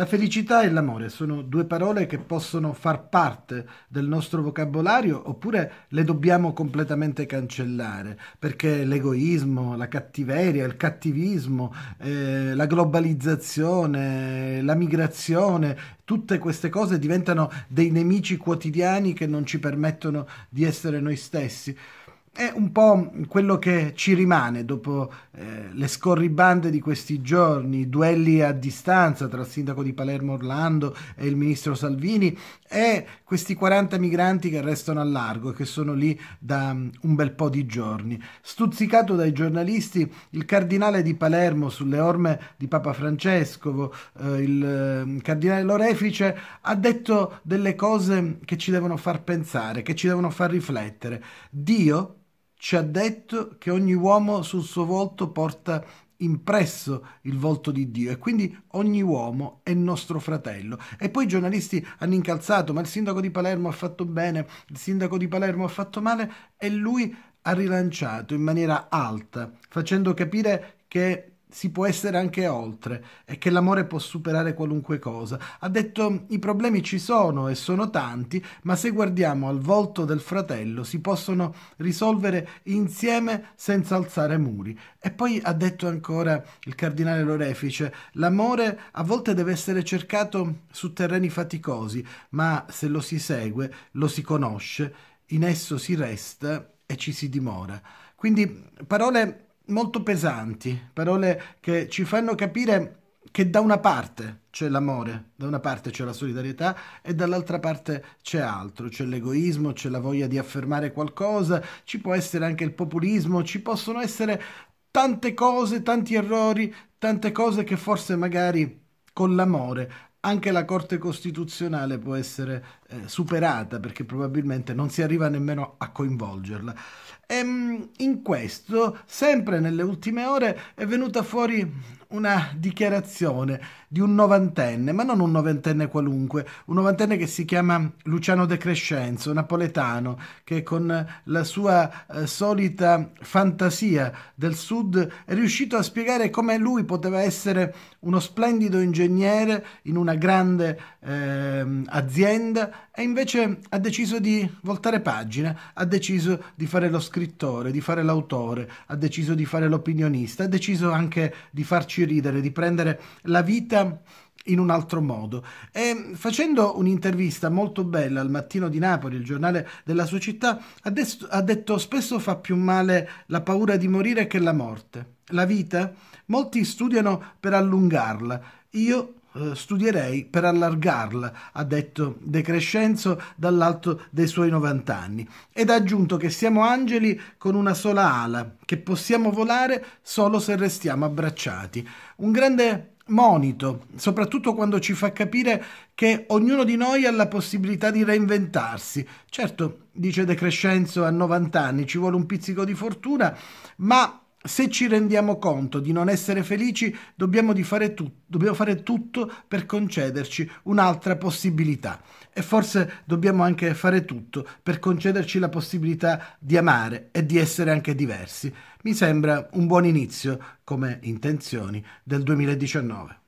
La felicità e l'amore sono due parole che possono far parte del nostro vocabolario oppure le dobbiamo completamente cancellare perché l'egoismo, la cattiveria, il cattivismo, eh, la globalizzazione, la migrazione, tutte queste cose diventano dei nemici quotidiani che non ci permettono di essere noi stessi. È un po' quello che ci rimane dopo eh, le scorribande di questi giorni, i duelli a distanza tra il sindaco di Palermo Orlando e il ministro Salvini e questi 40 migranti che restano a largo, e che sono lì da mm, un bel po' di giorni. Stuzzicato dai giornalisti, il cardinale di Palermo sulle orme di Papa Francesco, eh, il eh, cardinale Lorefice, ha detto delle cose che ci devono far pensare, che ci devono far riflettere. Dio ci ha detto che ogni uomo sul suo volto porta impresso il volto di Dio e quindi ogni uomo è nostro fratello. E poi i giornalisti hanno incalzato, ma il sindaco di Palermo ha fatto bene, il sindaco di Palermo ha fatto male e lui ha rilanciato in maniera alta, facendo capire che si può essere anche oltre e che l'amore può superare qualunque cosa. Ha detto i problemi ci sono e sono tanti, ma se guardiamo al volto del fratello si possono risolvere insieme senza alzare muri. E poi ha detto ancora il cardinale Lorefice, l'amore a volte deve essere cercato su terreni faticosi, ma se lo si segue, lo si conosce, in esso si resta e ci si dimora. Quindi parole molto pesanti, parole che ci fanno capire che da una parte c'è l'amore, da una parte c'è la solidarietà e dall'altra parte c'è altro, c'è l'egoismo, c'è la voglia di affermare qualcosa, ci può essere anche il populismo, ci possono essere tante cose, tanti errori, tante cose che forse magari con l'amore anche la Corte Costituzionale può essere eh, superata perché probabilmente non si arriva nemmeno a coinvolgerla. E, ehm, in questo, sempre nelle ultime ore, è venuta fuori una dichiarazione di un novantenne, ma non un novantenne qualunque, un novantenne che si chiama Luciano De Crescenzo, napoletano, che con la sua eh, solita fantasia del sud è riuscito a spiegare come lui poteva essere uno splendido ingegnere in una grande eh, azienda e invece ha deciso di voltare pagina, ha deciso di fare lo scrittore, di fare l'autore, ha deciso di fare l'opinionista, ha deciso anche di farci farci ridere, di prendere la vita in un altro modo. E facendo un'intervista molto bella al Mattino di Napoli, il giornale della sua città, ha, detto, ha detto spesso fa più male la paura di morire che la morte. La vita? Molti studiano per allungarla. Io eh, studierei per allargarla, ha detto De Crescenzo dall'alto dei suoi 90 anni, ed ha aggiunto che siamo angeli con una sola ala, che possiamo volare solo se restiamo abbracciati. Un grande monito, soprattutto quando ci fa capire che ognuno di noi ha la possibilità di reinventarsi. Certo, dice De Crescenzo a 90 anni, ci vuole un pizzico di fortuna, ma se ci rendiamo conto di non essere felici, dobbiamo, fare, tu- dobbiamo fare tutto per concederci un'altra possibilità. E forse dobbiamo anche fare tutto per concederci la possibilità di amare e di essere anche diversi. Mi sembra un buon inizio come intenzioni del 2019.